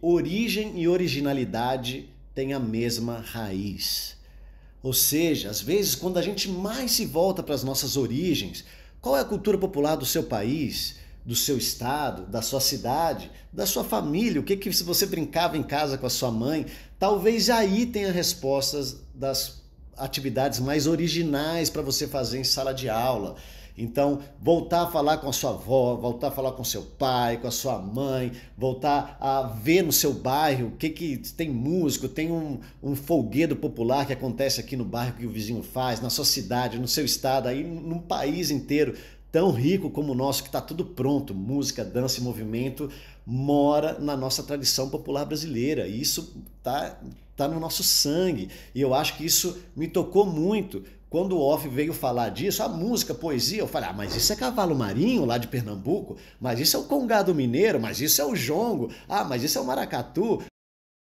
origem e originalidade têm a mesma raiz. Ou seja, às vezes, quando a gente mais se volta para as nossas origens, qual é a cultura popular do seu país, do seu estado, da sua cidade, da sua família, o que, que se você brincava em casa com a sua mãe, talvez aí tenha respostas das atividades mais originais para você fazer em sala de aula. Então, voltar a falar com a sua avó, voltar a falar com seu pai, com a sua mãe, voltar a ver no seu bairro o que, que tem músico, tem um, um folguedo popular que acontece aqui no bairro que o vizinho faz, na sua cidade, no seu estado, aí no país inteiro tão rico como o nosso, que está tudo pronto, música, dança e movimento, mora na nossa tradição popular brasileira. E isso tá, tá no nosso sangue. E eu acho que isso me tocou muito. Quando o Off veio falar disso, a música, a poesia, eu falei, ah, mas isso é cavalo marinho lá de Pernambuco, mas isso é o congado mineiro, mas isso é o jongo, ah, mas isso é o maracatu.